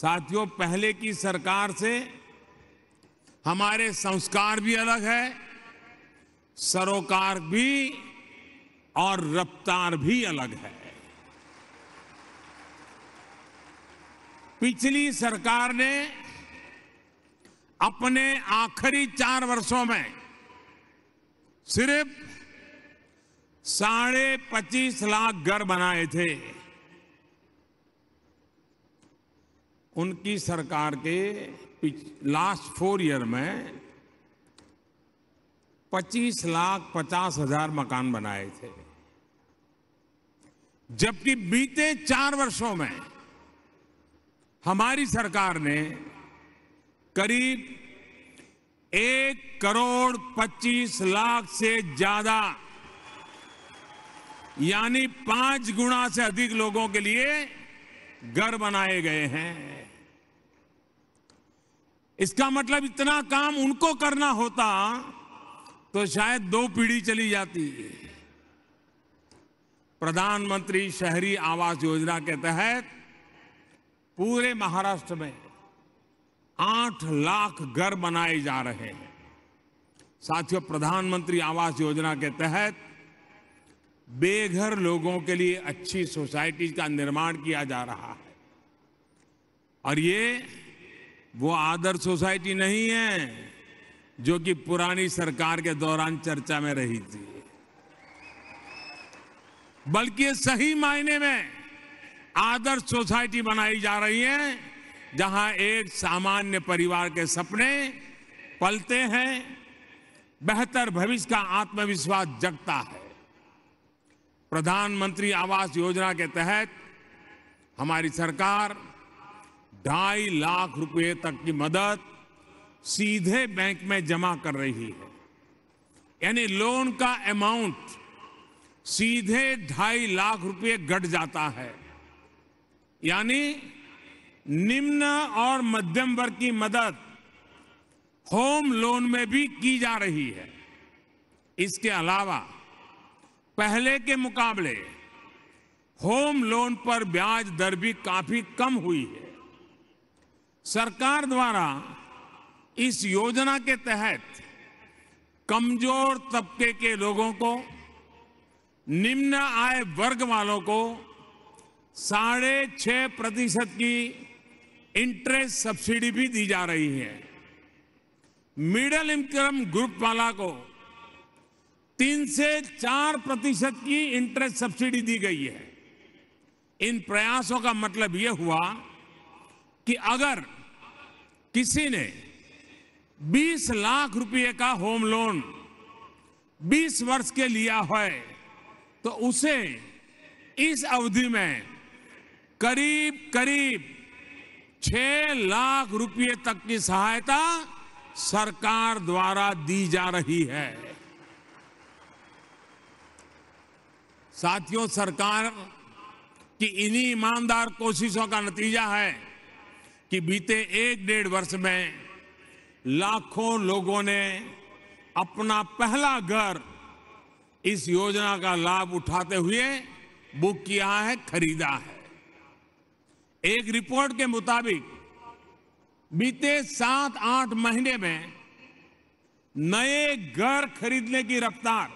साथियों पहले की सरकार से हमारे संस्कार भी अलग है सरोकार भी और रफ्तार भी अलग है पिछली सरकार ने अपने आखिरी चार वर्षों में सिर्फ साढ़े पच्चीस लाख घर बनाए थे उनकी सरकार के लास्ट फोर ईयर में 25 लाख पचास हजार मकान बनाए थे जबकि बीते चार वर्षों में हमारी सरकार ने करीब एक करोड़ पच्चीस लाख से ज्यादा यानी पांच गुणा से अधिक लोगों के लिए घर बनाए गए हैं इसका मतलब इतना काम उनको करना होता तो शायद दो पीढ़ी चली जाती प्रधानमंत्री शहरी आवास योजना के तहत पूरे महाराष्ट्र में आठ लाख घर बनाए जा रहे हैं साथियों प्रधानमंत्री आवास योजना के तहत बेघर लोगों के लिए अच्छी सोसाइटी का निर्माण किया जा रहा है और ये वो आदर्श सोसाइटी नहीं है जो कि पुरानी सरकार के दौरान चर्चा में रही थी बल्कि सही मायने में आदर्श सोसाइटी बनाई जा रही है जहां एक सामान्य परिवार के सपने पलते हैं बेहतर भविष्य का आत्मविश्वास जगता है प्रधानमंत्री आवास योजना के तहत हमारी सरकार ढाई लाख रुपए तक की मदद सीधे बैंक में जमा कर रही है यानी लोन का अमाउंट सीधे ढाई लाख रुपए घट जाता है यानी निम्न और मध्यम वर्ग की मदद होम लोन में भी की जा रही है इसके अलावा पहले के मुकाबले होम लोन पर ब्याज दर भी काफी कम हुई है सरकार द्वारा इस योजना के तहत कमजोर तबके के लोगों को निम्न आय वर्ग वालों को साढ़े छह प्रतिशत की इंटरेस्ट सब्सिडी भी दी जा रही है मिडिल इनकम ग्रुप वाला को तीन से चार प्रतिशत की इंटरेस्ट सब्सिडी दी गई है इन प्रयासों का मतलब यह हुआ कि अगर किसी ने 20 लाख रुपए का होम लोन 20 वर्ष के लिया है तो उसे इस अवधि में करीब करीब 6 लाख रुपए तक की सहायता सरकार द्वारा दी जा रही है साथियों सरकार की इन्हीं ईमानदार कोशिशों का नतीजा है कि बीते एक डेढ़ वर्ष में लाखों लोगों ने अपना पहला घर इस योजना का लाभ उठाते हुए बुक किया है खरीदा है एक रिपोर्ट के मुताबिक बीते सात आठ महीने में नए घर खरीदने की रफ्तार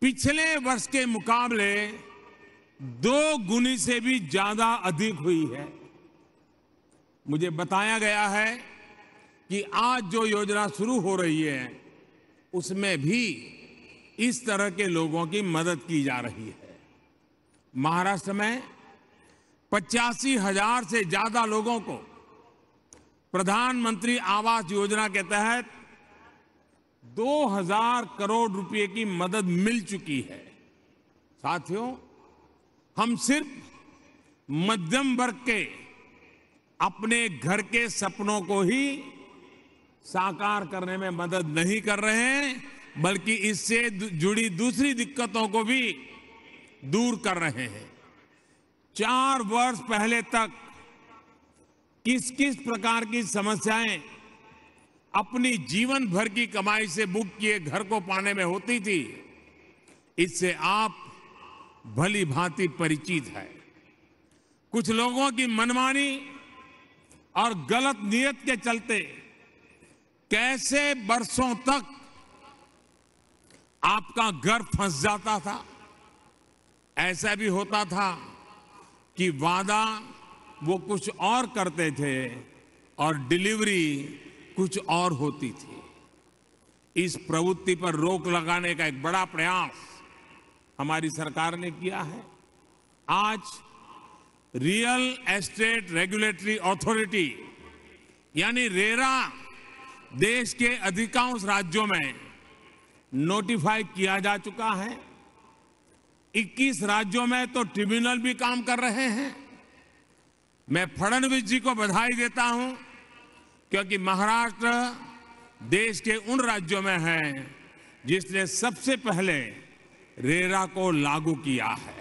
पिछले वर्ष के मुकाबले दो गुनी से भी ज्यादा अधिक हुई है मुझे बताया गया है कि आज जो योजना शुरू हो रही है उसमें भी इस तरह के लोगों की मदद की जा रही है महाराष्ट्र में पचासी हजार से ज्यादा लोगों को प्रधानमंत्री आवास योजना के तहत 2000 करोड़ रुपए की मदद मिल चुकी है साथियों हम सिर्फ मध्यम वर्ग के अपने घर के सपनों को ही साकार करने में मदद नहीं कर रहे हैं बल्कि इससे जुड़ी दूसरी दिक्कतों को भी दूर कर रहे हैं चार वर्ष पहले तक किस किस प्रकार की समस्याएं अपनी जीवन भर की कमाई से बुक किए घर को पाने में होती थी इससे आप भली भांति परिचित है कुछ लोगों की मनमानी और गलत नियत के चलते कैसे बरसों तक आपका घर फंस जाता था ऐसा भी होता था कि वादा वो कुछ और करते थे और डिलीवरी कुछ और होती थी इस प्रवृत्ति पर रोक लगाने का एक बड़ा प्रयास हमारी सरकार ने किया है आज रियल एस्टेट रेगुलेटरी अथॉरिटी यानी रेरा देश के अधिकांश राज्यों में नोटिफाई किया जा चुका है 21 राज्यों में तो ट्रिब्यूनल भी काम कर रहे हैं मैं फडणवीस जी को बधाई देता हूं क्योंकि महाराष्ट्र देश के उन राज्यों में है जिसने सबसे पहले रेरा को लागू किया है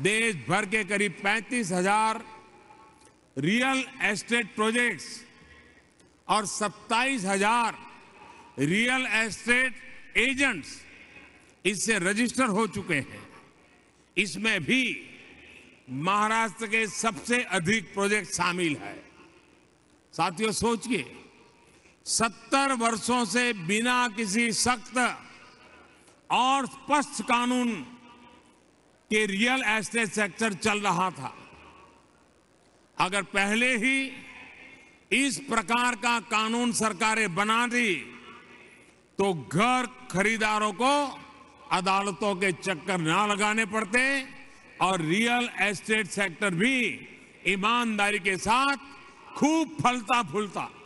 देश भर के करीब पैंतीस हजार रियल एस्टेट प्रोजेक्ट्स और सत्ताईस हजार रियल एस्टेट एजेंट्स इससे रजिस्टर हो चुके हैं इसमें भी महाराष्ट्र के सबसे अधिक प्रोजेक्ट शामिल है साथियों सोचिए सत्तर वर्षों से बिना किसी सख्त और स्पष्ट कानून कि रियल एस्टेट सेक्टर चल रहा था अगर पहले ही इस प्रकार का कानून सरकारें बना दी तो घर खरीदारों को अदालतों के चक्कर ना लगाने पड़ते और रियल एस्टेट सेक्टर भी ईमानदारी के साथ खूब फलता फूलता